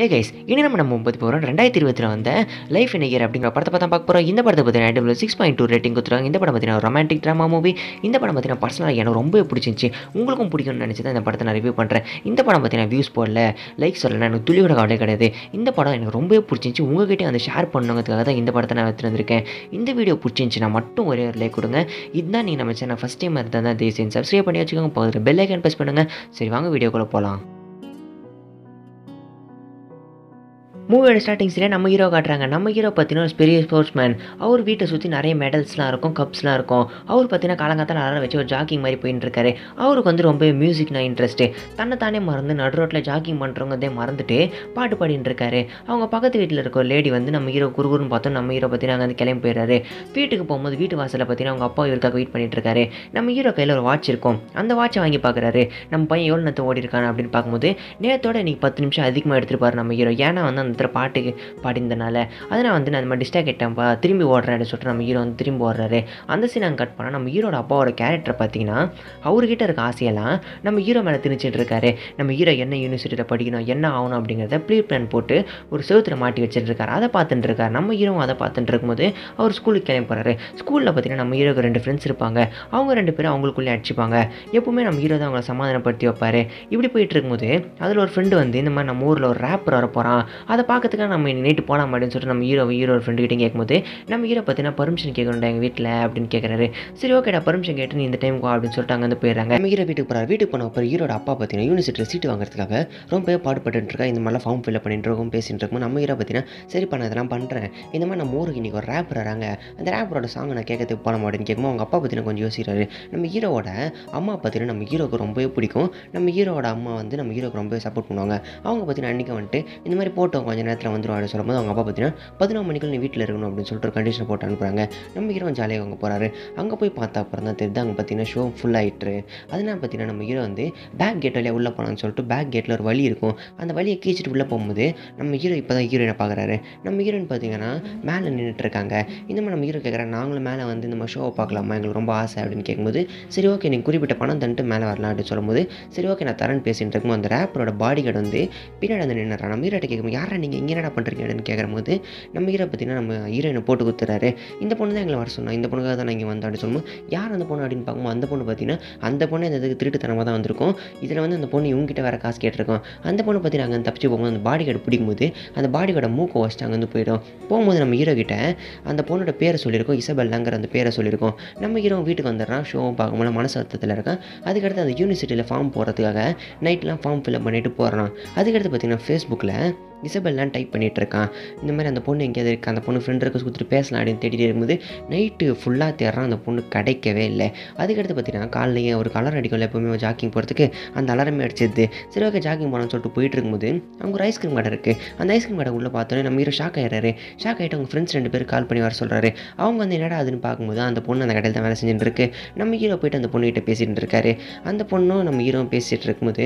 ஏ guys இனி நம்ம நம்ம பற்றி போகிறோம் ரெண்டாயிரத்தி இருபத்தில் வந்த லைஃப் இன் அப்படிங்கிற படத்தை பார்த்தா பார்க்க போகிறோம் இந்த படத்தை பார்த்தீங்கன்னா double six point two rating கொடுத்துருவாங்க இந்த படம் பார்த்தீங்கன்னா ரொமான்டிக் ட்ராமா மூவி இந்த படம் பார்த்தீங்கன்னா பர்சனலாக எனக்கு ரொம்ப பிடிச்சிருந்துச்சி உங்களுக்கும் பிடிக்கும்னு நினச்சி தான் இந்த படத்தை நான் ரிவ்யூ பண்ணுறேன் இந்த படம் பார்த்தீங்கன்னா வியூஸ் போடல லைக் சொல்லலை எனக்கு துளியோட கவலை கிடையாது இந்த படம் எனக்கு ரொம்பவே பிடிச்சிருந்துச்சி உங்ககிட்ட வந்து ஷேர் பண்ணுங்கிறதுக்காக தான் இந்த படத்தை நான் எடுத்துகிட்டு வந்திருக்கேன் இந்த வீடியோ பிடிச்சிருந்துச்சுன்னா மட்டும் ஒரே ஒரு லைக் கொடுங்க இதுதான் நீங்கள் நம்ம சேனல் ஃபஸ்ட் டைம் இருந்தால் தான் தேசியம் சப்ஸ்கிரைப் பண்ணி வச்சுக்கோங்க பக்கத்தில் பெல் ஐக்கன் ப்ரெஸ் பண்ணுங்கள் சரி வாங்க வீடியோக்குள்ளே போகலாம் மூவியோட ஸ்டார்டிங்ஸில் நம்ம ஹீரோ காட்டுறாங்க நம்ம ஹீரோ பார்த்தீங்கன்னா ஒரு பெரிய ஸ்போர்ட்ஸ் மேன் அவர் வீட்டை சுற்றி நிறைய மெடல்ஸ்லாம் இருக்கும் கப்ஸ்லாம் இருக்கும் அவர் பார்த்தீங்கன்னா காலங்காத்தால் அலாரம் வச்சு ஒரு ஜாக்கிங் மாதிரி போயிட்டு இருக்காரு அவருக்கு வந்து ரொம்ப மியூசிக்னா இன்ட்ரெஸ்ட்டு தன்னை தானே மறந்து நடு ரோட்டில் ஜாக்கிங் பண்ணுறவங்கதே மறந்துட்டு பாட்டு பாடின்னு இருக்காரு அவங்க பக்கத்து வீட்டில் இருக்க ஒரு லேடி வந்து நம்ம ஹீரோ குருகுருன்னு பார்த்தோம் நம்ம ஹீரோ பார்த்தீங்கன்னா அங்கே வந்து கிளம்பி போயிடுறாரு வீட்டுக்கு போகும்போது வீட்டு வாசலில் பார்த்தீங்கன்னா அவங்க அப்பா இவருக்காக வெயிட் பண்ணிட்டு இருக்காரு நம்ம ஹீரோ கையில் ஒரு வாட்ச் இருக்கும் அந்த வாட்சை வாங்கி பார்க்குறாரு நம்ம பையன் எவ்வளோ நேரத்தை ஓடி இருக்கான் அப்படின்னு பார்க்கும்போது நேரத்தோட இன்னைக்கு பத்து நிமிஷம் அதிகமாக எடுத்துகிட்டு பாரு நம்ம ஹீரோ ஏன்னா வந்து அந்த ஒருத்தர் பாட்டு அதை அதனால் வந்து நான் நம்ம டிஸ்டாக் ஆகிட்டேன்ப்பா திரும்பி ஓடுறேன் சொல்லிட்டு நம்ம ஹீரோ வந்து திரும்பி ஓடுறாரு அந்த சீன் அங்கே கட் பண்ணால் நம்ம ஹீரோட அப்பாவோட கேரக்டர் பார்த்தீங்கன்னா அவர்கிட்ட இருக்க ஆசையெல்லாம் நம்ம ஹீரோ மேலே திணிச்சிட்டு இருக்காரு நம்ம ஹீரோ என்ன யூனிவர்சிட்டியில் படிக்கணும் என்ன ஆகணும் அப்படிங்கிறத ப்ளீ பிளான் போட்டு ஒரு செவத்தில் மாட்டி வச்சுட்டு இருக்காரு அதை பார்த்துட்டு இருக்கார் நம்ம ஹீரோவும் அதை பார்த்துட்டு இருக்கும்போது அவர் ஸ்கூலுக்கு கிளம்பி போகிறாரு ஸ்கூலில் பார்த்தீங்கன்னா நம்ம ஹீரோக்கு ரெண்டு ஃப்ரெண்ட்ஸ் இருப்பாங்க அவங்க ரெண்டு பேரும் அவங்களுக்குள்ளே அடிச்சுப்பாங்க எப்பவுமே நம்ம ஹீரோ தான் அவங்கள சமாதானப்படுத்தி வைப்பார் இப்படி போயிட்டு இருக்கும்போது அதில் ஒரு ஃப்ரெண்டு வந்து இந்த மாதிரி நம்ம ஊரில் ஒரு ரேப்பர் வர போகிறான் அதை பார்க்கறதுக்காக நம்ம நைட்டு போகலாம் அப்படின்னு சொல்லிட்டு நம்ம ஹீரோ ஹீரோ ஃப்ரெண்டு கிட்டே கேட்கும்போது நம்ம ஹீரோ பார்த்தீங்கன்னா பர்மிஷன் கேட்கணும் எங்கள் வீட்டில் அப்படின்னு கேட்குறாரு சரி ஓகேடா பர்மிஷன் கேட்டு நீ இந்த டைம் வா அப்படின்னு சொல்லிட்டு அங்கே வந்து போயிடுறாங்க நம்ம ஹீரோ வீட்டுக்கு போகிறார் வீட்டுக்கு போன அப்புறம் ஹீரோட அப்பா பார்த்தீங்கன்னா யூனிவர்சிட்டியில் சீட்டு வாங்குறதுக்காக ரொம்ப பாடுபட்டு இருக்கா இந்த மாதிரிலாம் ஃபார்ம் ஃபில் பண்ணிட்டு இருக்கோம் பேசிட்டு இருக்கோம் நம்ம ஹீரோ பார்த்தீங்கன்னா சரி பண்ண இதெல்லாம் பண்ணுறேன் இந்த மாதிரி நம்ம ஊருக்கு இன்றைக்கி ஒரு ரேப் வராங்க அந்த ரேப்பரோட சாங் நான் கேட்கறதுக்கு போன மாட்டேன்னு கேட்கும்போது அவங்க அப்பா பார்த்தீங்கன்னா கொஞ்சம் யோசிக்கிறாரு நம்ம ஹீரோவோட அம்மா பார்த்தீங்கன்னா நம்ம ஹீரோக்கு ரொம்பவே பிடிக்கும் நம்ம ஹீரோவோட அம்மா வந்து நம்ம ஹீரோக்கு ரொம்பவே சப்போர்ட் பண்ணுவாங்க அவங்க பார்த்தீங்கன்னா அன்றைக்கி வந்துட்டு இந்த மாதிரி போட்டோ கொஞ்ச நேரத்தில் வந்துடும் அப்படின்னு சொல்லும்போது அவங்க அப்பா பார்த்தீங்கன்னா பதினாறு மணிக்கு நீ வீட்டில் இருக்கணும் அப்படின்னு சொல்லிட்டு ஒரு கண்டிஷன் போட்டு அனுப்புறாங்க நம்ம ஹீரோ ஜாலியாக அங்கே போகிறாரு அங்கே போய் பார்த்தா அப்புறம் தான் தெரியுது அங்கே பார்த்தீங்கன்னா ஷோ ஃபுல் ஆகிட்டு அதனால் பார்த்தீங்கன்னா நம்ம ஹீரோ வந்து பேக் கேட் வழியாக உள்ளே போனான்னு சொல்லிட்டு பேக் கேட்டில் ஒரு வழி இருக்கும் அந்த வழியை கீச்சிட்டு உள்ளே போகும்போது நம்ம ஹீரோ இப்போ தான் ஹீரோயினை பார்க்குறாரு நம்ம ஹீரோயின் பார்த்தீங்கன்னா மேலே நின்றுட்டு இருக்காங்க இந்த மாதிரி நம்ம ஹீரோ கேட்குறாங்க நாங்களும் மேலே வந்து இந்த மாதிரி ஷோவை பார்க்கலாமா எங்களுக்கு ரொம்ப ஆசை அப்படின்னு கேட்கும்போது சரி ஓகே நீங்கள் குறிப்பிட்ட பணம் தந்துட்டு மேலே வரலாம் அப்படின்னு சொல்லும்போது சரி ஓகே நான் தரேன் பேசிகிட்டு இருக்கும் அந்த ரேப்பரோட பாடி கார்டு வந்து பின்னாடி வந்து நின்றுறான் நம்ம ஹீரோட்ட கேட்கும்போது யாரை நீங்கள் இங்கே என்னடா பண்ணுறீங்க அப்படின்னு போது நம்ம ஹீரோ பார்த்தீங்கன்னா நம்ம ஹீரோயினை போட்டு கொடுத்துறாரு இந்த பொண்ணு தான் எங்களை வர சொன்னால் இந்த பொண்ணுக்காக தான் நான் இங்கே வந்தேன் அப்படின்னு சொல்லும்போது யார் அந்த பொண்ணு அப்படின்னு பார்க்கும்போது அந்த பொண்ணு பார்த்தீங்கன்னா அந்த பொண்ணு இந்த இதுக்கு திருட்டுத்தனமாக தான் வந்திருக்கும் இதில் வந்து அந்த பொண்ணு இவங்ககிட்ட வேறு காசு கேட்டிருக்கோம் அந்த பொண்ணு பார்த்தீங்கன்னா அங்கே தப்பிச்சு போகும்போது அந்த பாடி கார்டு பிடிக்கும்போது அந்த பாடி கார்டை மூக்கை வச்சுட்டு அங்கே வந்து போயிடும் போகும்போது நம்ம ஹீரோ கிட்ட அந்த பொண்ணோட பேரை சொல்லியிருக்கோம் இசபெல்லாங்கிற அந்த பேரை சொல்லியிருக்கோம் நம்ம ஹீரோ வீட்டுக்கு வந்துடுறான் ஷோவும் பார்க்கும்போது மனசு அர்த்தத்தில் இருக்கான் அதுக்கடுத்து அந்த யூனிவர்சிட்டியில் ஃபார்ம் போகிறதுக்காக நைட்லாம் ஃபார்ம் ஃபில்அப் பண்ணிட்டு போகிறான் அதுக்கடுத்து பார்த்திங்கன்னா ஃபேஸ்புக்கில் டிசபிள்லாம் டைப் பண்ணிகிட்டு இருக்கான் இந்த மாதிரி அந்த பொண்ணு எங்கேயாவது இருக்கா அந்த பொண்ணு ஃப்ரெண்ட் இருக்க கொடுத்துட்டு பேசலாம் அப்படின்னு தேடிட்டு இருக்கும்போது நைட்டு ஃபுல்லாக தேடுறான் அந்த பொண்ணு கிடைக்கவே இல்லை அதுக்கடுத்து பார்த்தீங்கன்னா காலையே ஒரு கலர் அடிக்கல எப்போவுமே ஜாக்கிங் போகிறதுக்கு அந்த அலாரமே அடிச்சிருது சரி ஓகே ஜாக்கிங் போகலாம்னு சொல்லிட்டு போயிட்டு இருக்கும்போது அவங்க ஒரு ஐஸ்கிரீம் கடை இருக்குது அந்த ஐஸ்கிரீம் கடை உள்ளே பார்த்தோன்னே நம்ம ஹீரோ ஷாக் ஆயிடுறாரு ஷாக் ஆகிட்டு அவங்க ஃப்ரெண்ட்ஸ் ரெண்டு பேர் கால் பண்ணி வர சொல்கிறாரு அவங்க வந்து என்னடா அதுன்னு பார்க்கும்போது அந்த பொண்ணு அந்த கடையில் தான் வேலை செஞ்சுட்டு இருக்கு நம்ம ஹீரோ போயிட்டு அந்த பொண்ணுகிட்ட பேசிகிட்டு இருக்காரு அந்த பொண்ணும் நம்ம ஹீரோவும் பேசிகிட்டு இருக்கும்போது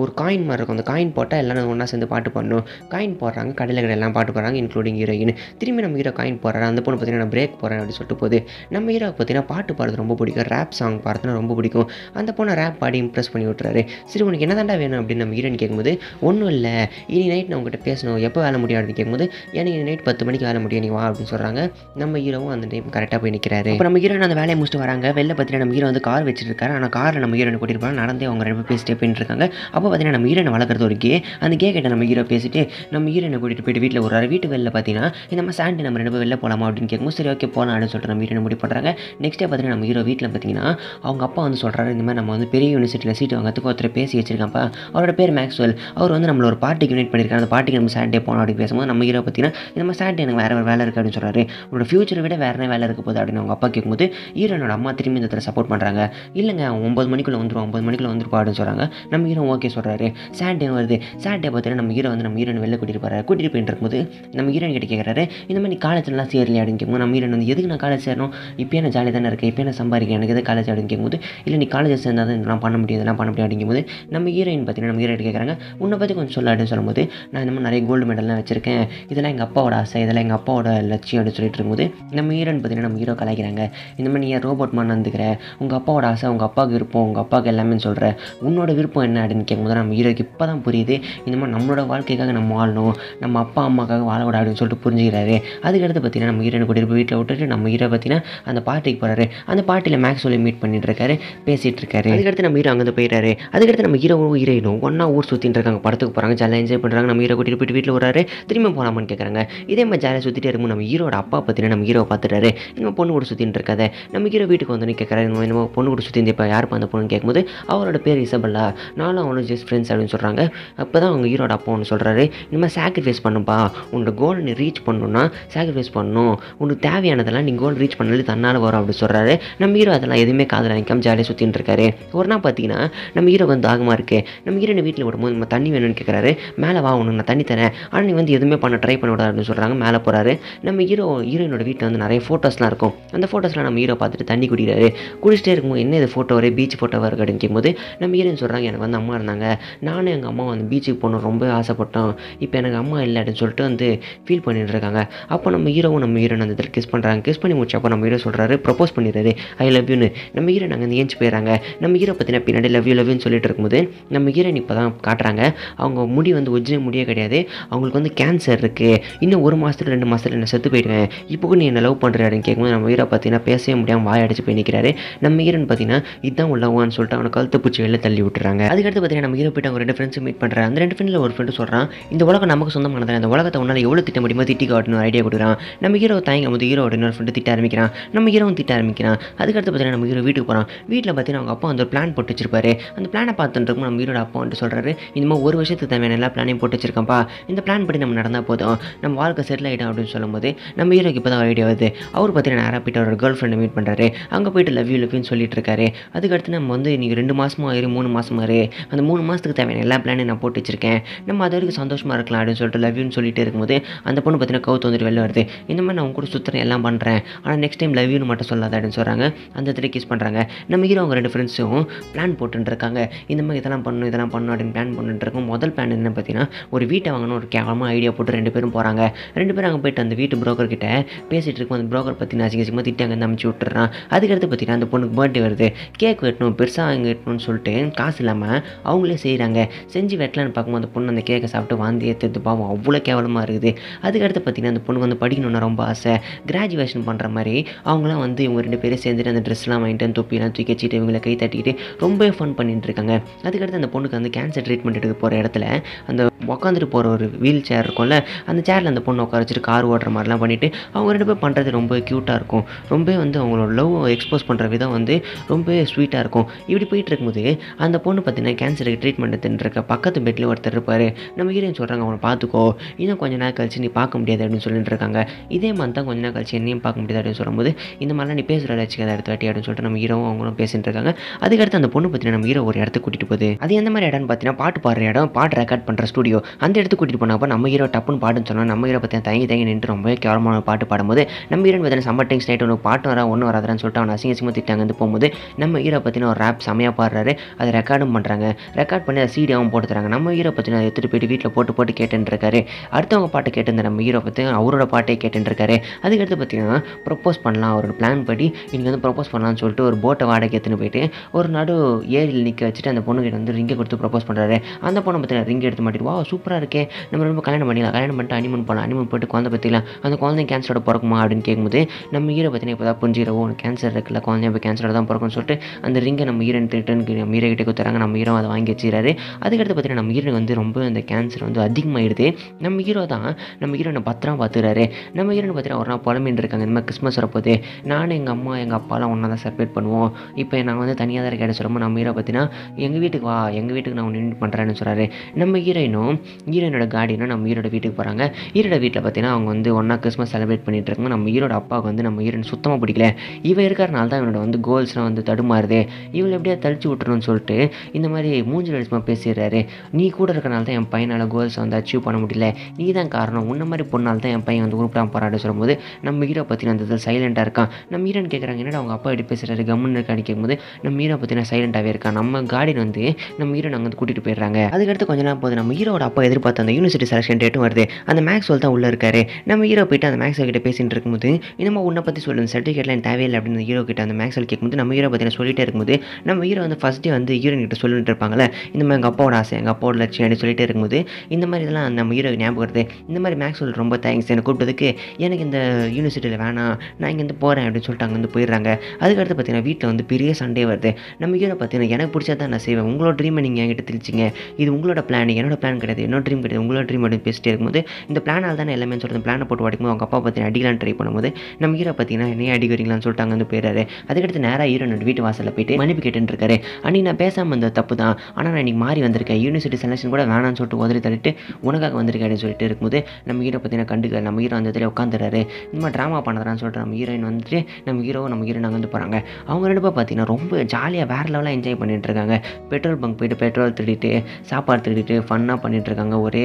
ஒரு காயின் மாதிரி இருக்கும் அந்த காயின் போட்டால் எல்லாரும் ஒன்றா சேர்ந்து பாட்டு பண்ணணும் காயின் போடுறாங்க கடையில் கடை எல்லாம் பாட்டு போடுறாங்க இன்க்ளூடிங் ஹீரோயின் திரும்பி நம்ம ஹீரோ காயின் போடுறாரு அந்த பொண்ணு பார்த்தீங்கன்னா நான் பிரேக் போகிறேன் அப்படின்னு சொல்லிட்டு போகுது நம்ம ஹீரோ பார்த்தீங்கன்னா பாட்டு பாடுறது ரொம்ப பிடிக்கும் ரேப் சாங் பாடுறதுனா ரொம்ப பிடிக்கும் அந்த பொண்ணை ரேப் பாடி இம்ப்ரெஸ் பண்ணி விட்றாரு சரி உனக்கு என்ன தாண்டா வேணும் அப்படின்னு நம்ம ஹீரோன்னு கேட்கும்போது ஒன்றும் இல்லை இனி நைட் நான் உங்ககிட்ட பேசணும் எப்போ வேலை முடியும் அப்படின்னு கேட்கும்போது எனக்கு இனி நைட் பத்து மணிக்கு வேலை முடியும் நீ வா அப்படின்னு சொல்கிறாங்க நம்ம ஹீரோவும் அந்த டைம் கரெக்டாக போய் நிற்கிறாரு இப்போ நம்ம ஹீரோ அந்த வேலையை முடிச்சுட்டு வராங்க வெளில பார்த்தீங்கன்னா நம்ம ஹீரோ வந்து கார் வச்சிருக்காரு ஆனால் காரில் நம்ம ஹீரோயின் கூட்டிட்டு போனால் நடந்தே அவங்க ரெண்டு பேர் பேசிட்டே போயிட்டு இருக்காங்க அப்போ பார்த்தீங்கன்னா நம்ம ஈரனை வளர்க்குறது ஒரு கே அந்த கே கிட்ட நம்ம ஹீரோ பேசிட்டு நம்ம ஈரனை கூட்டிகிட்டு போயிட்டு வீட்டில் ஒரு வீட்டு வெளில பார்த்தீங்கன்னா இந்த மாதிரி சாண்டி நம்ம ரெண்டு பேர் வெளில போகலாமா அப்படின்னு கேட்கும்போது சரி ஓகே போகலாம் அப்படின்னு சொல்லிட்டு நம்ம ஈரனை முடிவு பண்ணுறாங்க நெக்ஸ்ட் டே பார்த்தீங்கன்னா நம்ம ஹீரோ வீட்டில் பார்த்தீங்கன்னா அவங்க அப்பா வந்து சொல்கிறாரு இந்த மாதிரி நம்ம வந்து பெரிய யூனிவர்சிட்டியில் சீட் வாங்கிறதுக்கு ஒருத்தர் பேசி வச்சிருக்கப்பா அவரோட பேர் மேக்ஸ்வெல் அவர் வந்து நம்மள ஒரு பார்ட்டிக்கு யூனிட் பண்ணியிருக்காங்க அந்த பார்ட்டிக்கு நம்ம சாண்டே போனோம் அப்படின்னு பேசும்போது நம்ம ஹீரோ பார்த்தீங்கன்னா இந்த மாதிரி சாண்டே எனக்கு வேறு வேலை இருக்குது அப்படின்னு சொல்கிறாரு அவரோட ஃபியூச்சரை விட வேறு வேலை இருக்க போகுது அப்படின்னு அவங்க அப்பா கேட்கும்போது ஹீரோனோட அம்மா திரும்பி இந்த சப்போர்ட் பண்ணுறாங்க இல்லைங்க ஒம்பது மணிக்குள்ளே வந்துடும் ஒம்பது மணிக்குள்ளே வந்துருப்பா அப்படின்னு சொல்கிறாங்க நம்ம ஹீரோ ஓகே சொல்கிறாரு சாட்டே வருது சாட்டே பார்த்து நம்ம ஹீரோ வந்து நம்ம ஹீரோன் வெளில கூட்டிகிட்டு போகிறாரு கூட்டிகிட்டு போயிட்டு இருக்கும்போது நம்ம ஹீரோன் கிட்ட கேட்குறாரு இந்த மாதிரி காலேஜ்லாம் சேரலையா அப்படின்னு கேட்கும் நம்ம ஹீரோன் வந்து எதுக்கு நான் காலேஜ் சேரணும் இப்போ என்ன ஜாலியாக தானே இருக்கேன் இப்போ என்ன சம்பாதிக்கிறேன் எனக்கு எது காலேஜ் அப்படின்னு கேட்கும்போது இல்லை நீ காலேஜ் சேர்ந்தால் தான் இதெல்லாம் பண்ண முடியும் இதெல்லாம் பண்ண முடியும் அப்படிங்கும்போது நம்ம ஹீரோயின் பார்த்தீங்கன்னா நம்ம ஹீரோயின் கேட்குறாங்க உன்னை பற்றி கொஞ்சம் சொல்ல அப்படின்னு சொல்லும்போது நான் இந்த மாதிரி நிறைய கோல்டு மெடல்லாம் வச்சிருக்கேன் இதெல்லாம் எங்கள் அப்பாவோட ஆசை இதெல்லாம் எங்கள் அப்பாவோட லட்சியம் அப்படின்னு சொல்லிட்டு இருக்கும்போது நம்ம ஹீரோன் பார்த்தீங்கன்னா நம்ம ஹீரோ கலாய்க்கிறாங்க இந்த மாதிரி நீ ரோபோட் மாதிரி வந்துக்கிற உங்கள் அப்பாவோட ஆசை உங்கள் அப்பாவுக்கு விருப்பம் உங்கள் அப்பாவுக்கு எல்லாமே சொல்கிற உன்னோட விருப்பம் என்ன அப்படின்னு கேட்கும் போது நம்ம ஹீரோக்கு இப்போ தான் புரியுது இந்த மாதிரி நம்மளோட வாழ்க்கைக்காக நம்ம வாழணும் நம்ம அப்பா அம்மாக்காக வாழக்கூடாது அப்படின்னு சொல்லிட்டு புரிஞ்சுக்கிறாரு அதுக்கடுத்து பார்த்தீங்கன்னா நம்ம ஹீரோனு கூட போய் வீட்டில் விட்டுட்டு நம்ம ஹீரோ பார்த்தீங்கன்னா அந்த பாட்டிக்கு போகிறாரு அந்த பாட்டியில் மேக்ஸ் சொல்லி மீட் பண்ணிட்டு இருக்காரு பேசிகிட்டு இருக்காரு அதுக்கடுத்து நம்ம ஹீரோ அங்கே போயிடாரு அதுக்கடுத்து நம்ம ஹீரோவும் ஹீரோயினும் ஒன்றா ஊர் சுற்றிட்டு இருக்காங்க படத்துக்கு போகிறாங்க ஜாலியாக என்ஜாய் பண்ணுறாங்க நம்ம ஹீரோ கூட்டிகிட்டு போயிட்டு வீட்டில் வராரு திரும்ப போகலாமான்னு கேட்குறாங்க இதே மாதிரி ஜாலியாக சுற்றிட்டு இருக்கும் நம்ம ஹீரோட அப்பா பார்த்தீங்கன்னா நம்ம ஹீரோ பார்த்துட்டாரு நம்ம பொண்ணு கூட சுற்றிட்டு இருக்காது நம்ம ஹீரோ வீட்டுக்கு வந்தோன்னு கேட்குறாரு நம்ம பொண்ணு கூட சுற்றி இப்போ யாருப்பா அந்த பொண்ணுன்னு கேட்கும்போது அவரோட பேர் இசபல்லா நானும் அவனும் அவரும் ஜஸ்ட் ஃப்ரெண்ட்ஸ் அப்படின்னு சொல்கிறாங்க அப்போ தான் அவங்க ஹீரோட அப்போ ஒன்று சொல்கிறாரு இனிமேல் சாக்ரிஃபைஸ் பண்ணுப்பா உன்னோட கோல் நீ ரீச் பண்ணணும்னா சாக்ரிஃபைஸ் பண்ணணும் உனக்கு தேவையானதெல்லாம் நீ கோல் ரீச் பண்ணது தன்னால் வரும் அப்படின்னு சொல்கிறாரு நம்ம ஹீரோ அதெல்லாம் எதுவுமே காதில் நிற்காம ஜாலியாக சுற்றின்னு இருக்காரு ஒரு நாள் பார்த்தீங்கன்னா நம்ம ஹீரோ வந்து தாகமாக இருக்குது நம்ம ஹீரோனை வீட்டில் விடும்போது நம்ம தண்ணி வேணும்னு கேட்குறாரு மேலே வா உனக்கு நான் தண்ணி தரேன் ஆனால் நீ வந்து எதுவுமே பண்ண ட்ரை பண்ண அப்படின்னு சொல்கிறாங்க மேலே போகிறாரு நம்ம ஹீரோ ஹீரோயினோட வீட்டில் வந்து நிறைய ஃபோட்டோஸ்லாம் இருக்கும் அந்த ஃபோட்டோஸ்லாம் நம்ம ஹீரோ பார்த்துட்டு தண்ணி குடிக்கிறாரு குடிச்சிட்டே இருக்கும்போது என்ன இது ஃபோட்டோ ஒரு பீச் ஃபோட்டோ இருக்குது கிடைக்கும் போது நம்ம ஹீரோன்னு சொல்கிறாங்க எனக்கு வந்து அம்மா இருந்தாங்க சொன்னாங்க நானும் எங்கள் அம்மா வந்து பீச்சுக்கு போகணும் ரொம்ப ஆசைப்பட்டோம் இப்போ எனக்கு அம்மா இல்லை அப்படின்னு சொல்லிட்டு வந்து ஃபீல் பண்ணிட்டு இருக்காங்க அப்போ நம்ம ஹீரோவும் நம்ம ஹீரோன் அந்த இடத்துல கிஸ் பண்ணுறாங்க கிஸ் பண்ணி முடிச்சப்போ நம்ம ஹீரோ சொல்கிறாரு ப்ரப்போஸ் பண்ணிடுறாரு ஐ லவ் யூன்னு நம்ம ஹீரோ நாங்கள் வந்து ஏஞ்சி போயிடறாங்க நம்ம ஹீரோ பார்த்தீங்கன்னா பின்னாடி லவ் யூ லவ்யூன்னு சொல்லிட்டு இருக்கும்போது நம்ம ஹீரோயின் இப்போ தான் காட்டுறாங்க அவங்க முடி வந்து ஒரிஜினல் முடியே கிடையாது அவங்களுக்கு வந்து கேன்சர் இருக்குது இன்னும் ஒரு மாதத்துல ரெண்டு மாதத்துல என்ன செத்து போயிடுவேன் இப்போ நீ என்ன லவ் பண்ணுற அப்படின்னு கேட்கும்போது நம்ம ஹீரோ பார்த்தீங்கன்னா பேசவே முடியாமல் வாய் அடிச்சு போய் நிற்கிறாரு நம்ம ஹீரோன்னு பார்த்தீங்கன்னா இதுதான் உள்ளவான்னு சொல்லிட்டு அவனை கழுத்து பூச்சி வெளில தள்ளி விட்டுறாங்க அதுக்கடுத்து பார்த்தீங்கன்னா நம்ம ஹீரோ போய்ட்டு அவங்க ரெண்டு ஃப்ரெண்ட்ஸும் மீட் பண்ணுறாங்க அந்த ரெண்டு ஃப்ரெண்டில் ஒரு ஃப்ரெண்டு சொல்கிறான் இந்த உலகம் நமக்கு சொந்தமானதான் இந்த உலகத்தை உன்னால் எவ்வளோ திட்ட முடியுமோ திட்டி காட்டணும் ஐடியா கொடுக்குறான் நம்ம ஹீரோ தாங்க போது ஹீரோட இன்னொரு ஃப்ரெண்டு திட்ட ஆரம்பிக்கிறான் நம்ம ஹீரோவும் திட்ட ஆரம்பிக்கிறான் அதுக்கடுத்து பார்த்தீங்கன்னா நம்ம ஹீரோ வீட்டுக்கு போகிறான் வீட்டில் பார்த்தீங்கன்னா அவங்க அப்பா வந்து ஒரு பிளான் போட்டு வச்சிருப்பாரு அந்த பிளானை பார்த்துட்டு நம்ம ஹீரோட அப்பா வந்து சொல்கிறாரு இந்த மாதிரி ஒரு வருஷத்துக்கு தேவையான எல்லா பிளானையும் போட்டு வச்சிருக்கோம்ப்பா இந்த பிளான் படி நம்ம நடந்தால் போதும் நம்ம வாழ்க்கை செட்டில் ஆகிடும் அப்படின்னு சொல்லும்போது நம்ம ஹீரோக்கு இப்போ தான் ஐடியா வருது அவர் பார்த்தீங்கன்னா நேராக போய்ட்டு ஒரு கேர்ள் ஃப்ரெண்டை மீட் பண்ணுறாரு அங்கே போய்ட்டு லவ் யூ லவ்யூன்னு சொல்லிட்டு இருக்காரு அதுக்கடுத்து நம்ம வந்து இன்றைக்கி ரெண்டு மாதமாக ஆயிரும் மூணு மாதமாக அந்த அந்த மூணு மாதத்துக்கு தேவையான எல்லா பிளானும் நான் போட்டு வச்சிருக்கேன் நம்ம அது வரைக்கும் சந்தோஷமாக இருக்கலாம் அப்படின்னு சொல்லிட்டு லவ்யூன்னு சொல்லிட்டு இருக்கும்போது அந்த பொண்ணு பார்த்தீங்கன்னா கவுத்து வந்துட்டு வெளில வருது இந்த மாதிரி நான் உங்க கூட சுற்றுறேன் எல்லாம் பண்ணுறேன் ஆனால் நெக்ஸ்ட் டைம் லவ்யூன்னு மட்டும் சொல்லாத அப்படின்னு சொல்கிறாங்க அந்த இடத்துல கிஸ் பண்ணுறாங்க நம்ம ஹீரோ அவங்க ரெண்டு ஃப்ரெண்ட்ஸும் பிளான் போட்டுருக்காங்க இந்த மாதிரி இதெல்லாம் பண்ணணும் இதெல்லாம் பண்ணணும் அப்படின்னு பிளான் இருக்கோம் முதல் பிளான் என்ன பார்த்தீங்கன்னா ஒரு வீட்டை வாங்கணும் ஒரு கேவலமாக ஐடியா போட்டு ரெண்டு பேரும் போகிறாங்க ரெண்டு பேரும் அங்கே போயிட்டு அந்த வீட்டு ப்ரோக்கர் கிட்ட பேசிகிட்டு இருக்கும் அந்த ப்ரோக்கர் பற்றின அசிங்க சிங்கமாக திட்டி அங்கே அமைச்சு விட்டுறான் அதுக்கடுத்து பார்த்தீங்கன்னா அந்த பொண்ணுக்கு பர்த்டே வருது கேக் வெட்டணும் பெருசாக வாங்கி வெட்டணும்னு சொல்லிட்டு காசு இல்லாமல் அவங்களே செய்கிறாங்க செஞ்சு வெட்டலான்னு பார்க்கும்போது அந்த பொண்ணு அந்த கேக்கை சாப்பிட்டு வாந்தி ஏற்று பாவம் அவ்வளோ கேவலமாக இருக்குது அதுக்கடுத்து பார்த்திங்கன்னா அந்த பொண்ணுக்கு வந்து படிக்கணும்னு ரொம்ப ஆசை கிராஜுவேஷன் பண்ணுற மாதிரி அவங்களாம் வந்து இவங்க ரெண்டு பேரும் சேர்ந்துட்டு அந்த ட்ரெஸ்லாம் வாங்கிட்டு தொப்பிலாம் தூக்கி வச்சுட்டு இவங்களை கை தட்டிக்கிட்டு ரொம்பவே ஃபன் பண்ணிட்டு இருக்காங்க அதுக்கடுத்து அந்த பொண்ணுக்கு வந்து கேன்சர் ட்ரீட்மெண்ட் எடுக்க போகிற இடத்துல அந்த உட்காந்துட்டு போகிற ஒரு வீல் சேர் இருக்கும்ல அந்த சேரில் அந்த பொண்ணு உட்கார வச்சுட்டு கார் ஓடுற மாதிரிலாம் பண்ணிவிட்டு அவங்க ரெண்டு பேர் பண்ணுறது ரொம்ப க்யூட்டாக இருக்கும் ரொம்பவே வந்து அவங்களோட லவ் எக்ஸ்போஸ் பண்ணுற விதம் வந்து ரொம்ப ஸ்வீட்டாக இருக்கும் இப்படி போயிட்டு இருக்கும்போது அந்த பொண்ணு பார்த்திங்கன்னா கேன்சர் கேன்சருக்கு ட்ரீட்மெண்ட் தின்னுருக்க பக்கத்து பெட்டில் ஒருத்தர் இருப்பார் நம்ம ஹீரோயின் சொல்கிறாங்க அவனை பார்த்துக்கோ இன்னும் கொஞ்சம் நாள் கழிச்சு நீ பார்க்க முடியாது அப்படின்னு சொல்லிட்டு இருக்காங்க இதே மாதிரி தான் கொஞ்ச நாள் கழிச்சு என்னையும் பார்க்க முடியாது அப்படின்னு சொல்லும்போது இந்த மாதிரிலாம் நீ பேசுகிற வச்சுக்க அடுத்த வாட்டி அப்படின்னு சொல்லிட்டு நம்ம ஹீரோவும் அவங்களும் பேசிட்டு இருக்காங்க அதுக்கடுத்து அந்த பொண்ணு பற்றி நம்ம ஹீரோ ஒரு இடத்துக்கு கூட்டிகிட்டு போகுது அது எந்த மாதிரி இடம்னு பார்த்தீங்கன்னா பாட்டு பாடுற இடம் பாட்டு ரெக்கார்ட் பண்ணுற ஸ்டுடியோ அந்த இடத்துக்கு கூட்டிகிட்டு போனப்போ நம்ம ஹீரோ டப்புன்னு பாட்டுன்னு சொன்னால் நம்ம ஹீரோ பற்றி தயங்கி தயங்கி நின்று ரொம்பவே கேவலமான பாட்டு பாடும்போது நம்ம ஹீரோ பார்த்தீங்கன்னா சம்மர் டைம்ஸ் நைட் ஒன்று பாட்டு வரா ஒன்று வராதான்னு சொல்லிட்டு அவன் அசிங்க அசிங்கமாக திட்டாங்க வந்து போகும்போது நம்ம ஹீரோ பற்றின ஒரு ரேப் செமையாக பாடுறாரு அதை ரெக்கார்டும் பண்ணுறாங்க ரெக்கார்ட் பண்ணி அதை சீடியாகவும் போட்டு தராங்க நம்ம ஹீரோ பற்றி நான் எடுத்துகிட்டு போயிட்டு வீட்டில் போட்டு போட்டு கேட்டுருக்காரு அடுத்தவங்க பாட்டு கேட்டு நம்ம ஹீரோ பற்றி அவரோட பாட்டே கேட்டுருக்காரு அதுக்கடுத்து பார்த்தீங்கன்னா ப்ரப்போஸ் பண்ணலாம் அவரோட பிளான் படி இன்றைக்கி வந்து ப்ரப்போஸ் பண்ணலாம்னு சொல்லிட்டு ஒரு போட்டை வாடகை எடுத்துன்னு போயிட்டு ஒரு நடு ஏரியில் நிற்க வச்சுட்டு அந்த பொண்ணுக்கிட்ட வந்து ரிங்கை கொடுத்து ப்ரப்போஸ் பண்ணுறாரு அந்த பொண்ணை பார்த்தீங்கன்னா ரிங் எடுத்து மாட்டிட்டு வா சூப்பராக இருக்கே நம்ம ரொம்ப கல்யாணம் பண்ணிக்கலாம் கல்யாணம் பண்ணிட்டு அனிமன் போகலாம் அனிமன் போட்டு குழந்தை பற்றிலாம் அந்த குழந்தை கேன்சரோட பிறக்குமா அப்படின்னு கேட்கும்போது நம்ம ஹீரோ பார்த்தீங்கன்னா இப்போ தான் புரிஞ்சுக்கிறோம் கேன்சர் இருக்குல்ல குழந்தைய இப்போ கேன்சரோட தான் பிறக்கும்னு சொல்லிட்டு அந்த ரிங்கை நம்ம ஹீரோ திருட்டுன்னு நம்ம ஹீரோ கிட்டே கொடுத்துறாங்க நம்ம ஹீரோ அதை வாங்கி வாங்கி வச்சுக்கிறாரு அதுக்கடுத்து பார்த்தீங்கன்னா நம்ம ஹீரோ வந்து ரொம்ப அந்த கேன்சர் வந்து அதிகமாகிடுது நம்ம ஹீரோ தான் நம்ம ஹீரோனை பத்திரம் பார்த்துக்கிறாரு நம்ம ஹீரோனு பார்த்தீங்கன்னா ஒரு நாள் புலம்பின்னு இருக்காங்க இந்த மாதிரி கிறிஸ்மஸ் வரப்போது நானும் எங்கள் அம்மா எங்கள் அப்பாலாம் ஒன்றா தான் செப்பரேட் பண்ணுவோம் இப்போ நாங்கள் வந்து தனியாக தான் கேட்ட சொல்லும்போது நம்ம ஹீரோ பார்த்தீங்கன்னா எங்கள் வீட்டுக்கு வா எங்கள் வீட்டுக்கு நான் ஒன்று பண்ணுறேன்னு சொல்கிறாரு நம்ம ஹீரோயினும் ஹீரோயினோட கார்டியனும் நம்ம ஹீரோட வீட்டுக்கு போகிறாங்க ஹீரோட வீட்டில் பார்த்தீங்கன்னா அவங்க வந்து ஒன்றா கிறிஸ்மஸ் செலிப்ரேட் பண்ணிட்டு இருக்காங்க நம்ம ஹீரோட அப்பாவுக்கு வந்து நம்ம ஹீரோனு சுத்தமாக பிடிக்கல இவன் இருக்கிறனால தான் இவனோட வந்து கோல்ஸ்லாம் வந்து தடுமாறுது இவளை எப்படியா தழிச்சு விட்டுறணும்னு சொல்லிட்டு இந்த மாதிரி மூஞ்சில் அடிச்சுமா பேசிடுறாரு நீ கூட இருக்கனால தான் என் பையனால் கோல்ஸ் வந்து அச்சீவ் பண்ண முடியல நீ தான் காரணம் உன்ன மாதிரி பொண்ணால் தான் என் பையன் வந்து உருப்பிடாம போராட சொல்லும்போது நம்ம ஹீரோ பற்றின அந்த இதில் சைலண்ட்டாக இருக்கான் நம்ம ஹீரோன்னு கேட்குறாங்க என்னடா அவங்க அப்பா எப்படி பேசுகிறாரு கம்முன்னு இருக்கான்னு கேட்கும்போது நம்ம ஹீரோ பற்றின சைலண்ட்டாகவே இருக்கான் நம்ம கார்டன் வந்து நம்ம ஹீரோ நாங்கள் வந்து கூட்டிகிட்டு போயிடுறாங்க அதுக்கடுத்து கொஞ்ச நேரம் போது நம்ம ஹீரோட அப்பா எதிர்பார்த்த அந்த யூனிவர்சிட்டி செலக்ஷன் டேட்டும் வருது அந்த மேக்ஸ்வல் தான் உள்ளே இருக்காரு நம்ம ஹீரோ போயிட்டு அந்த மேக்ஸ் கிட்ட பேசிட்டு இருக்கும்போது இனிமேல் உன்னை பற்றி சொல்லு சர்டிஃபிகேட்லாம் தேவையில்லை அப்படின்னு ஹீரோ கிட்ட அந்த மேக்ஸ் கேட்கும்போது நம்ம ஹீரோ பற்றின சொல்லிட்டே இருக்கும்போது நம்ம ஹீரோ வந்து ஃபஸ்ட்டே வந்து ஹீரோன் கிட்ட சொல்லிட்டு இருப்பாங்கள சொல்லுவாங்கள்ல இந்த மாதிரி எங்கள் அப்பாவோட ஆசை எங்கள் அப்பாவோட லட்சியம் அப்படின்னு சொல்லிட்டு இருக்கும்போது இந்த மாதிரி இதெல்லாம் நம்ம ஹீரோ ஞாபகம் வருது இந்த மாதிரி மேக்ஸ்வெல் ரொம்ப தேங்க்ஸ் என்னை கூப்பிட்டதுக்கு எனக்கு இந்த யூனிவர்சிட்டியில் வேணாம் நான் இங்கேருந்து போகிறேன் அப்படின்னு சொல்லிட்டு அங்கே வந்து போயிடுறாங்க அதுக்கடுத்து பார்த்தீங்கன்னா வீட்டில் வந்து பெரிய சண்டே வருது நம்ம ஹீரோ பார்த்தீங்கன்னா எனக்கு பிடிச்சா தான் நான் செய்வேன் உங்களோட ட்ரீமை நீங்கள் என்கிட்ட திரிச்சிங்க இது உங்களோட பிளான் என்னோட பிளான் கிடையாது என்னோட ட்ரீம் கிடையாது உங்களோட ட்ரீம் அப்படின்னு பேசிட்டே இருக்கும்போது இந்த பிளானால் தானே எல்லாமே சொல்கிறது பிளானை போட்டு உடைக்கும்போது அவங்க அப்பா பார்த்தீங்கன்னா அடிக்கலாம் ட்ரை பண்ணும்போது நம்ம ஹீரோ பார்த்தீங்கன்னா என்னையே வரீங்களான்னு சொல்லிட்டு அங்கே வந்து போயிடுறாரு அதுக்கடுத்து நேராக ஹீரோனோட வீட்டு வாசலில் போயிட்டு மன்னிப்பு கேட்டுருக்காரு அண்ணி நான் பேசாமல் இருந்த தப்பு தான் ஆனால் நான் இன்றைக்கி மாறி வந்திருக்கேன் யூனிவர்சிட்டி செலெக்ஷன் கூட வேணாம்னு சொல்லிட்டு உதறி தள்ளிட்டு உனக்காக வந்திருக்கேன் அப்படின்னு சொல்லிட்டு இருக்கும்போது நம்ம ஹீரோ பற்றின கண்டுக்கல நம்ம ஹீரோ அந்த இடத்துல உட்காந்துறாரு இந்த மாதிரி ட்ராமா பண்ணுறான்னு சொல்லிட்டு நம்ம ஹீரோயின் வந்துட்டு நம்ம ஹீரோ நம்ம ஹீரோ அங்கே வந்து போகிறாங்க அவங்க ரெண்டு பேர் பார்த்தீங்கன்னா ரொம்ப ஜாலியாக வேறு லெவலாக என்ஜாய் பண்ணிகிட்டு இருக்காங்க பெட்ரோல் பங்க் போயிட்டு பெட்ரோல் திருடிட்டு சாப்பாடு திருடிட்டு ஃபன்னாக பண்ணிட்டுருக்காங்க இருக்காங்க ஒரே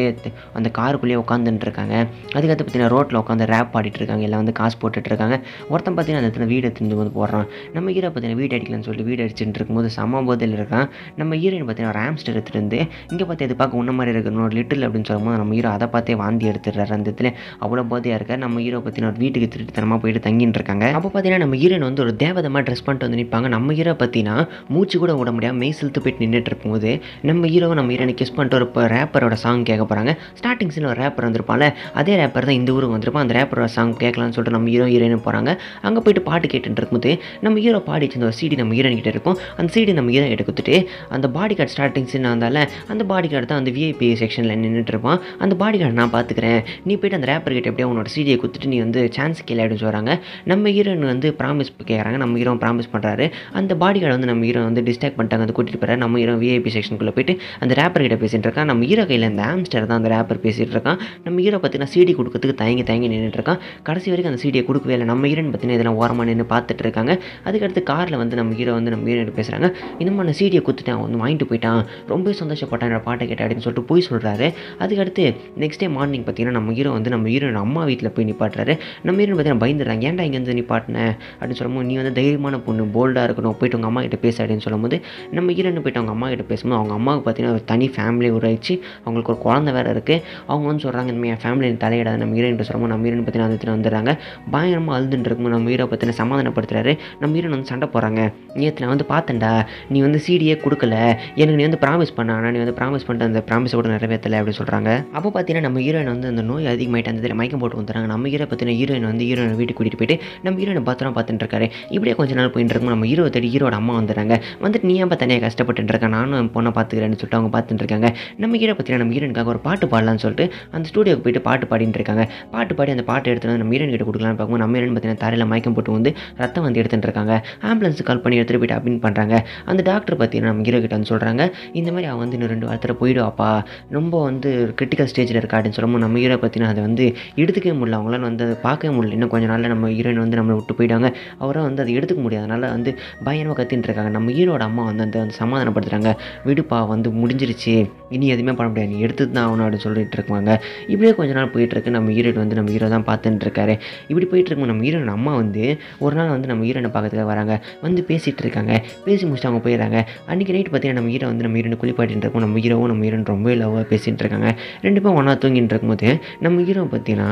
அந்த காருக்குள்ளேயே உட்காந்துட்டு இருக்காங்க அதுக்கடுத்து பார்த்தீங்கன்னா ரோட்டில் உட்காந்து ரேப் பாடிட்டு இருக்காங்க எல்லாம் வந்து காசு போட்டுட்டு இருக்காங்க ஒருத்தன் பார்த்தீங்கன்னா அந்த இடத்துல வீடு திரும்பி வந்து போடுறான் நம்ம ஹீரோ பார்த்தீங்கன்னா வீடு அடிக்கலாம்னு சொல்லிட்டு வீடு அடிச்சுட்டு இருக்கும்போது சம போதில் இருக்கான் நம்ம ஹீரோயின் பார்த்தீங்கன்னா ரேம்ஸ்டர் எடுத்துகிட்டு வந்து இங்கே பார்த்து எது பார்க்க உன்ன மாதிரி இருக்கணும் இன்னொரு லிட்டில் அப்படின்னு சொல்லும்போது நம்ம ஹீரோ அதை பார்த்தே வாந்தி எடுத்துடுறாரு அந்த இடத்துல அவ்வளோ போதையாக இருக்கார் நம்ம ஹீரோ பார்த்தீங்கன்னா ஒரு வீட்டுக்கு திருட்டுத்தனமாக போயிட்டு தங்கிட்டு இருக்காங்க அப்போ பார்த்தீங்கன்னா நம்ம ஹீரோன் வந்து ஒரு தேவதமாக ட்ரெஸ் பண்ணிட்டு வந்து நிற்பாங்க நம்ம ஹீரோ பார்த்தீங்கன்னா மூச்சு கூட விட முடியாமல் மெய் செலுத்து போயிட்டு நின்றுட்டு இருக்கும்போது நம்ம ஹீரோவை நம்ம ஹீரோனை கிஸ் பண்ணிட்டு ஒரு ரேப்பரோட சாங் கேட்க போகிறாங்க ஸ்டார்டிங் சீனில் ஒரு ரேப்பர் வந்திருப்பாங்கல்ல அதே ரேப்பர் தான் இந்த ஊருக்கு வந்திருப்பான் அந்த ரேப்பரோட சாங் கேட்கலாம்னு சொல்லிட்டு நம்ம ஹீரோ ஹீரோயின் போகிறாங்க அங்கே போயிட்டு பாட்டு கேட்டுட்டு இருக்கும்போது நம்ம ஹீரோ பாடி வச்சிருந்த ஒரு சீடி நம்ம ஹீரோயின் கிட்டே இருக்கும் அந்த சீடி நம்ம ஹீரோ எடுத்துட்டு அந்த பாடி ஸ்டார்டிங் சின்ன வந்தால அந்த பாடி கார்டு தான் அந்த விஐபி செக்ஷனில் நின்றுட்டு இருப்பான் அந்த பாடி கார்டு நான் பார்த்துக்கிறேன் நீ போய்ட்டு அந்த ரேப்பர் கிட்ட எப்படியோ உன்னோட சீடியை கொடுத்துட்டு நீ வந்து சான்ஸ் கீழே அப்படின்னு சொல்கிறாங்க நம்ம ஹீரோயின் வந்து ப்ராமிஸ் கேட்குறாங்க நம்ம ஹீரோ ப்ராமிஸ் பண்ணுறாரு அந்த பாடி கார்டு வந்து நம்ம ஹீரோ வந்து டிஸ்டாக் பண்ணிட்டாங்க அந்த கூட்டிகிட்டு போகிறாரு நம்ம ஹீரோ விஐபி செக்ஷனுக்குள்ளே போயிட்டு அந்த ரேப்பர் கிட்ட பேசிகிட்டு இருக்கான் நம்ம ஹீரோ கையில் அந்த ஆம்ஸ்டர் தான் அந்த ரேப்பர் பேசிகிட்டு இருக்கான் நம்ம ஹீரோ பார்த்தீங்கன்னா சீடி கொடுக்கறதுக்கு தயங்கி தயங்கி நின்றுட்டு இருக்கான் கடைசி வரைக்கும் அந்த சீடியை கொடுக்கவே இல்லை நம்ம ஹீரோன் பார்த்தீங்கன்னா இதெல்லாம் ஓரமாக நின்று பார்த்துட்டு இருக்காங்க அதுக்கடுத்து காரில் வந்து நம்ம ஹீரோ வந்து நம்ம ஹீரோ பேசுகிறாங்க இந்த மாதிரி சீடியை அவன் வந்து வாங்கிட்டு போயிட்டான் ரொம்ப சந்தோஷப்பட்டான் என்னோட பாட்டை கேட்டேன் அப்படின்னு சொல்லிட்டு போய் சொல்கிறாரு அதுக்கடுத்து நெக்ஸ்ட் டே மார்னிங் பார்த்தீங்கன்னா நம்ம ஹீரோ வந்து நம்ம ஹீரோட அம்மா வீட்டில் போய் நிப்பாட்டுறாரு நம்ம ஹீரோன் பார்த்தீங்கன்னா பயந்துடுறாங்க ஏன்டா இங்கே வந்து நிப்பாட்டின அப்படின்னு சொல்லும்போது நீ வந்து தைரியமான பொண்ணு போல்டாக இருக்கணும் போயிட்டு உங்கள் அம்மா கிட்ட பேச அப்படின்னு சொல்லும்போது நம்ம ஹீரோன்னு போயிட்டு அவங்க அம்மா கிட்ட பேசும்போது அவங்க அம்மாவுக்கு பார்த்தீங்கன்னா ஒரு தனி ஃபேமிலி உருவாயிடுச்சு அவங்களுக்கு ஒரு குழந்தை வேறு இருக்குது அவங்க வந்து சொல்கிறாங்க இந்த என் ஃபேமிலி தலையிடாது நம்ம ஹீரோயின் சொல்லும்போது நம்ம ஹீரோன் பார்த்தீங்கன்னா அந்த வந்துடுறாங்க பயங்கரமாக அழுதுன்னு இருக்கும் நம்ம ஹீரோ பற்றின சமாதானப்படுத்துறாரு நம்ம ஹீரோன் வந்து சண்டை போகிறாங்க நேற்று நான் வந்து பார்த்தேன்டா நீ வந்து சீடியே கொடுக்கல எனக்கு நீ வந்து ப்ராமிஸ் பண்ண ஆனால் நீ வந்து ப்ராமிஸ் பண்ணிட்டு அந்த ப்ராமிஸை கூட நிறைவேற்றலை அப்படின்னு சொல்கிறாங்க அப்போ பார்த்தீங்கன்னா நம்ம ஹீரோயின் வந்து அந்த நோய் அதிகமாகிட்டு அந்த மயக்கம் போட்டு வந்துறாங்க நம்ம ஹீரோ பார்த்தீங்கன்னா ஹீரோயின் வந்து ஹீரோயின் வீட்டுக்கு கூட்டிகிட்டு போயிட்டு நம்ம ஹீரோயினை பாத்திரம் பார்த்துட்டு இருக்காரு இப்படியே கொஞ்ச நாள் போயிட்டு இருக்கும் நம்ம ஹீரோ தேடி ஹீரோட அம்மா வந்துடுறாங்க வந்துட்டு நீ ஏன் தனியாக கஷ்டப்பட்டு இருக்கேன் நானும் பொண்ணை பார்த்துக்கிறேன்னு சொல்லிட்டு அவங்க பார்த்துட்டு இருக்காங்க நம்ம ஹீரோ பார்த்தீங்கன்னா நம்ம ஹீரோனுக்காக ஒரு பாட்டு பாடலாம்னு சொல்லிட்டு அந்த ஸ்டூடியோக்கு போயிட்டு பாட்டு பாடிட்டு இருக்காங்க பாட்டு பாடி அந்த பாட்டு எடுத்துகிட்டு வந்து நம்ம ஹீரோயின் கிட்ட கொடுக்கலாம்னு பார்க்கும்போது நம்ம ஹீரோன் பார்த்தீங்கன்னா தரையில் மயக்கம் போட்டு வந்து ரத்தம் வந்து எடுத்துட்டு இருக்காங்க ஆம்புலன்ஸ் கால் பண்ணி எடுத்துகிட்டு போயிட்டு அப்படின்னு பண்ணுறாங்க அந்த டாக்டர் பார்த்தீங்கன்னா நம்ம ஹீரோ கிட்ட வந்து சொல்கிறாங்க பார்க்குறாங்க இந்த மாதிரி அவன் வந்து இன்னும் ரெண்டு வாரத்தில் போயிடுவாப்பா ரொம்ப வந்து கிரிட்டிக்கல் ஸ்டேஜில் இருக்கா அப்படின்னு சொல்லும்போது நம்ம ஹீரோ பற்றினா அதை வந்து எடுத்துக்கவே முடியல அவங்களால வந்து அதை பார்க்கவே முடியல இன்னும் கொஞ்சம் நாளில் நம்ம ஹீரோயின் வந்து நம்மளை விட்டு போயிட்டாங்க அவரை வந்து அதை எடுத்துக்க முடியாதனால வந்து பயமாக கத்தின்னு இருக்காங்க நம்ம ஹீரோட அம்மா வந்து அந்த சமாதானப்படுத்துகிறாங்க விடுப்பா வந்து முடிஞ்சிருச்சு இனி எதுவுமே பண்ண முடியாது நீ எடுத்து தான் ஆகணும் அப்படின்னு சொல்லிட்டு இருக்காங்க இப்படியே கொஞ்ச நாள் போயிட்டுருக்கு நம்ம ஹீரோயின் வந்து நம்ம ஹீரோ தான் பார்த்துட்டு இருக்காரு இப்படி போயிட்டு இருக்கும் நம்ம ஹீரோட அம்மா வந்து ஒரு நாள் வந்து நம்ம ஹீரோனை பார்க்கறதுக்காக வராங்க வந்து பேசிகிட்டு இருக்காங்க பேசி முடிச்சுட்டு அவங்க போயிடுறாங்க அன்றைக்கி நைட் பார்த்தீங்கன்னா நம்ம உயிரை வந்து நம்ம உயிரை குளிப்பாட்டின்னு இருக்கோம் நம்ம ஹீரோவும் நம்ம ஹீரோன் ரொம்ப லவ்வாக பேசிகிட்டு இருக்காங்க ரெண்டு பேரும் ஒன்றா தூங்கிட்டு இருக்கும்போது நம்ம ஹீரோ பார்த்தீங்கன்னா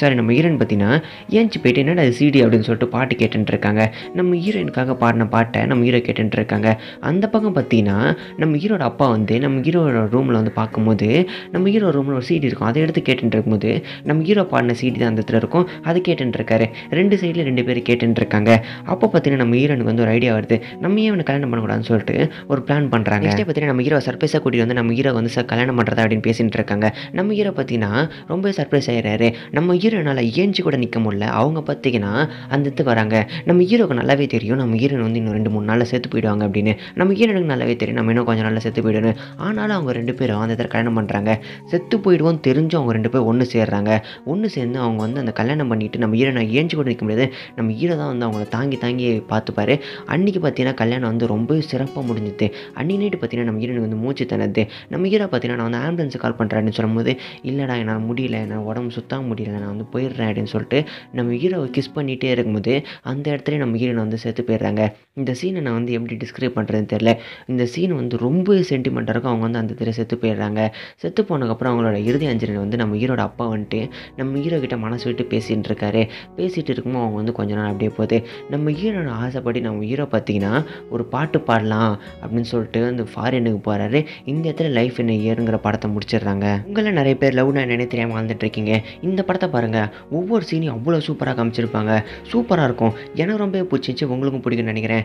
சாரி நம்ம ஹீரோயின் பார்த்தீங்கன்னா ஏஞ்சி போயிட்டு என்னடா அது சிடி அப்படின்னு சொல்லிட்டு பாட்டு கேட்டுட்டு இருக்காங்க நம்ம ஹீரோயினுக்காக பாடின பாட்டை நம்ம ஹீரோ கேட்டுட்டு இருக்காங்க அந்த பக்கம் பார்த்தீங்கன்னா நம்ம ஹீரோட அப்பா வந்து நம்ம ஹீரோட ரூமில் வந்து பார்க்கும்போது நம்ம ஹீரோ ரூமில் ஒரு சீடி இருக்கும் அதை எடுத்து கேட்டுட்டு இருக்கும்போது நம்ம ஹீரோ பாடின சீடி தான் அந்த இடத்துல இருக்கும் அதை கேட்டுட்டு ரெண்டு சைடில் ரெண்டு பேர் கேட்டுட்டு அப்போ பார்த்தீங்கன்னா நம்ம ஹீரோனுக்கு வந்து ஒரு ஐடியா வருது நம்ம ஏன் கல்யாணம் பண்ணக்கூடாதுன்னு சொல்லிட்டு ஒரு பிளான் பண்ணுறாங்க நெக்ஸ்ட் டே பார்த்தீங்கன்னா நம்ம ஹீரோ சர்ப்ரைஸாக கூட்டிகிட்டு வந்து நம்ம ஹீரோ வந்து கல்யாணம் பண்ணுறதா அப்படின்னு பேசிகிட்டு இருக்காங்க நம்ம ஹீரோ பார்த்தீங்கன்னா ரொம்ப சர்ப்ரைஸ் ஆகிறாரு நம்ம ஹீரோனால் ஏஞ்சி கூட நிற்க முடியல அவங்க பார்த்தீங்கன்னா அந்த இது வராங்க நம்ம ஹீரோக்கு நல்லாவே தெரியும் நம்ம ஹீரோன் வந்து இன்னும் ரெண்டு மூணு நாளில் சேர்த்து போயிடுவாங்க அப்படின்னு நம்ம ஹீரோனுக்கு நல்லாவே தெரியும் நம்ம இன்னும் கொஞ்சம் நாளில் செத்து போயிடணும் ஆனாலும் அவங்க ரெண்டு பேரும் அந்த இடத்துல கல்யாணம் பண்ணுறாங்க செத்து போயிடுவோம் தெரிஞ்சு அவங்க ரெண்டு பேரும் ஒன்று சேர்றாங்க ஒன்று சேர்ந்து அவங்க வந்து அந்த கல்யாணம் பண்ணிவிட்டு நம்ம ஹீரோனை ஏஞ்சி கூட நிற்க முடியாது நம்ம ஹீரோ தான் வந்து அவங்கள தாங்கி தாங்கி பார்த்துப்பாரு அன்றைக்கி பார்த்தீங்கன்னா கல்யாணம் வந்து ரொம்ப சிறப்பாக முடிஞ்சுது அன்னி நைட்டு பார்த்தீங்கன்னா நம்ம ஈரனுக்கு வந்து மூச்சு தனது நம்ம ஈரா பார்த்தீங்கன்னா நான் வந்து ஆம்புலன்ஸை கால் பண்ணுறேன்னு சொல்லும்போது இல்லைடா என்னால் முடியல என்னால் உடம்பு சுத்தாக முடியல நான் வந்து போயிடுறேன் அப்படின்னு சொல்லிட்டு நம்ம ஈரோவை கிஸ் பண்ணிகிட்டே இருக்கும்போது அந்த இடத்துல நம்ம ஈரனை வந்து சேர்த்து போயிடுறாங்க இந்த சீனை நான் வந்து எப்படி டிஸ்கிரைப் பண்ணுறதுன்னு தெரியல இந்த சீன் வந்து ரொம்ப சென்டிமெண்ட்டாக இருக்கும் அவங்க வந்து அந்த இடத்துல செத்து போயிடுறாங்க செத்து போனதுக்கப்புறம் அவங்களோட இறுதி அஞ்சலியில் வந்து நம்ம ஈரோட அப்பா வந்துட்டு நம்ம ஹீரோ கிட்ட மனசு விட்டு பேசிகிட்டு இருக்காரு பேசிகிட்டு இருக்கும்போது அவங்க வந்து கொஞ்ச நாள் அப்படியே போகுது நம்ம ஈரோட ஆசைப்படி நம்ம ஹீரோ பார்த்திங்கன்னா ஒரு பாட்டு பாடலாம் அப்படின்னு சொல்லிட்டு அந்த ஃபாரினுக்கு போகிறாரு இந்த இடத்துல லைஃப் என்ன ஏறுங்கிற படத்தை முடிச்சிடுறாங்க உங்களை நிறைய பேர் நான் நினை தெரியாமல் வாழ்ந்துட்டுருக்கீங்க இந்த படத்தை பாருங்கள் ஒவ்வொரு சீனையும் அவ்வளோ சூப்பராக காமிச்சிருப்பாங்க சூப்பராக இருக்கும் எனக்கு ரொம்ப பிடிச்சிச்சு உங்களுக்கும் பிடிக்கும்னு நினைக்கிறேன்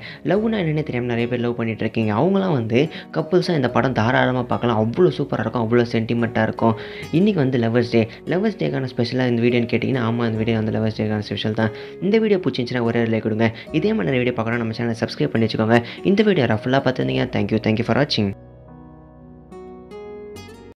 நான் என்னென்ன தெரியாமல் நிறைய பேர் லவ் இருக்கீங்க அவங்களாம் வந்து கப்புள்ஸாக இந்த படம் தாராளமாக பார்க்கலாம் அவ்வளோ சூப்பராக இருக்கும் அவ்வளோ சென்டிமெண்ட்டாக இருக்கும் இன்றைக்கி வந்து லவர்ஸ் டே லவர்ஸ் டேக்கான ஸ்பெஷலாக இந்த வீடியோன்னு கேட்டிங்கன்னா ஆமாம் இந்த வீடியோ வந்து லவர்ஸ் டேக்கான ஸ்பெஷல் தான் இந்த வீடியோ பிடிச்சிருந்துச்சுன்னா ஒரே லைக் கொடுங்க இதே மாதிரி வீடியோ பார்க்கணும் நம்ம சேனல் சப்ஸ்கிரைப் பண்ணி வச்சுக்கோங்க இந்த வீடியோ ரஃபுல்லாக பார்த்துருந்தீங்க தேங்க்யூ தேங்க்யூ ஃபார் Faratim.